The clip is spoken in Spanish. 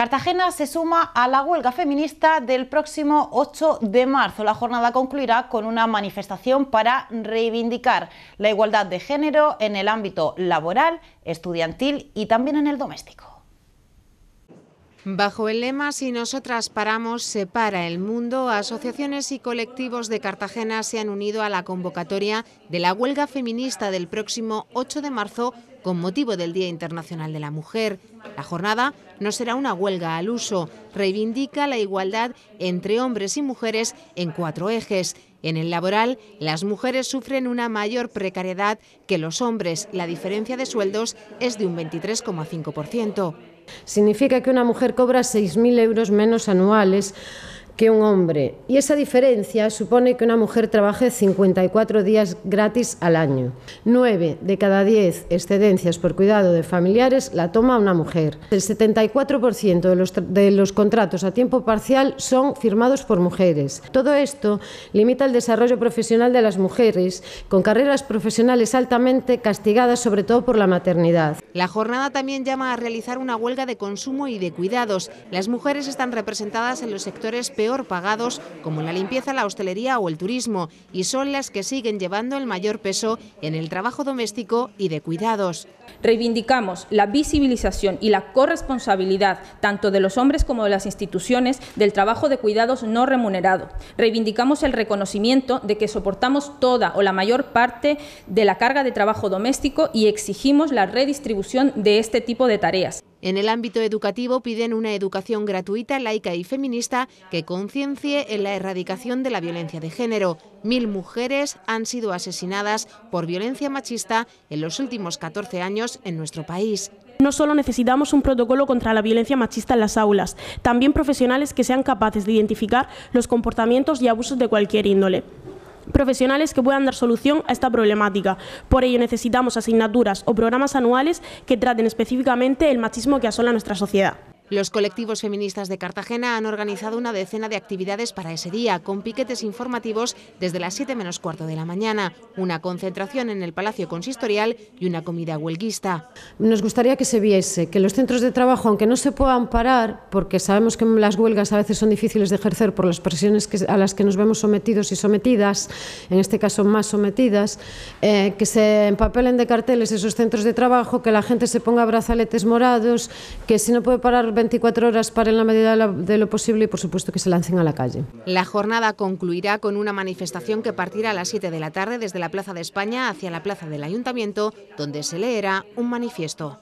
Cartagena se suma a la huelga feminista del próximo 8 de marzo. La jornada concluirá con una manifestación para reivindicar la igualdad de género en el ámbito laboral, estudiantil y también en el doméstico. Bajo el lema Si nosotras paramos, se para el mundo, asociaciones y colectivos de Cartagena se han unido a la convocatoria de la huelga feminista del próximo 8 de marzo con motivo del Día Internacional de la Mujer. La jornada no será una huelga al uso, reivindica la igualdad entre hombres y mujeres en cuatro ejes. En el laboral, las mujeres sufren una mayor precariedad que los hombres. La diferencia de sueldos es de un 23,5% significa que una mujer cobra seis mil euros menos anuales que un hombre. Y esa diferencia supone que una mujer trabaje 54 días gratis al año. 9 de cada 10 excedencias por cuidado de familiares la toma una mujer. El 74% de los, de los contratos a tiempo parcial son firmados por mujeres. Todo esto limita el desarrollo profesional de las mujeres con carreras profesionales altamente castigadas sobre todo por la maternidad. La jornada también llama a realizar una huelga de consumo y de cuidados. Las mujeres están representadas en los sectores pagados, como la limpieza, la hostelería o el turismo, y son las que siguen llevando el mayor peso en el trabajo doméstico y de cuidados. Reivindicamos la visibilización y la corresponsabilidad, tanto de los hombres como de las instituciones, del trabajo de cuidados no remunerado. Reivindicamos el reconocimiento de que soportamos toda o la mayor parte de la carga de trabajo doméstico y exigimos la redistribución de este tipo de tareas. En el ámbito educativo piden una educación gratuita, laica y feminista que conciencie en la erradicación de la violencia de género. Mil mujeres han sido asesinadas por violencia machista en los últimos 14 años en nuestro país. No solo necesitamos un protocolo contra la violencia machista en las aulas, también profesionales que sean capaces de identificar los comportamientos y abusos de cualquier índole profesionales que puedan dar solución a esta problemática. Por ello necesitamos asignaturas o programas anuales que traten específicamente el machismo que asola nuestra sociedad. Los colectivos feministas de Cartagena han organizado una decena de actividades para ese día, con piquetes informativos desde las 7 menos cuarto de la mañana, una concentración en el Palacio Consistorial y una comida huelguista. Nos gustaría que se viese que los centros de trabajo, aunque no se puedan parar, porque sabemos que las huelgas a veces son difíciles de ejercer por las presiones a las que nos vemos sometidos y sometidas, en este caso más sometidas, eh, que se empapelen de carteles esos centros de trabajo, que la gente se ponga brazaletes morados, que si no puede parar 24 horas paren la medida de, lo posible y, por supuesto, que se lancen a la calle. La jornada concluirá con una manifestación que partirá a las 7 de la tarde desde la Plaza de España hacia la Plaza del Ayuntamiento, donde se leerá un manifiesto.